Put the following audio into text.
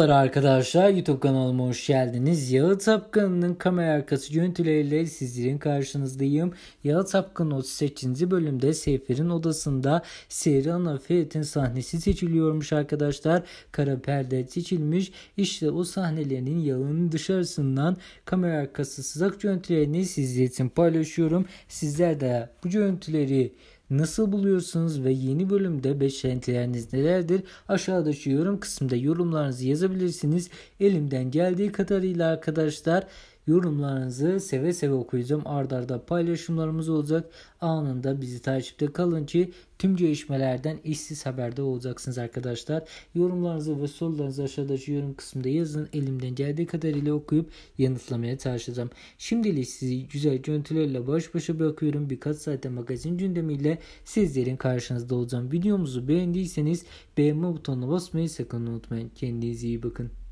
Merhabalar arkadaşlar YouTube kanalıma hoş geldiniz. Yağı Tapkan'ın kamera arkası görüntüleriyle sizlerin karşınızdayım. Yağı Tapkan 38. bölümde Seyfer'in odasında Seyran Afiyet'in sahnesi seçiliyormuş arkadaşlar. Kara perde seçilmiş. İşte o sahnelerin yalının dışarısından kamera arkası sızak görüntülerini sizler için paylaşıyorum. Sizler de bu görüntüleri nasıl buluyorsunuz ve yeni bölümde beklentileriniz nelerdir? Aşağıdaki yorum kısmında yorumlarınızı yazabilirsiniz. Elimden geldiği kadarıyla arkadaşlar Yorumlarınızı seve seve okuyacağım. Ardarda arda paylaşımlarımız olacak. Anında bizi takipte kalın ki tüm gelişmelerden işsiz haberde olacaksınız arkadaşlar. Yorumlarınızı ve sorularınızı aşağıdaki yorum kısmında yazın. Elimden geldiği kadarıyla okuyup yanıtlamaya çalışacağım. Şimdilik sizi güzel görüntülerle baş başa bırakıyorum. Birkaç saatte magazin gündemiyle sizlerin karşınızda olacağım. Videomuzu beğendiyseniz beğenme butonuna basmayı sakın unutmayın. Kendinize iyi bakın.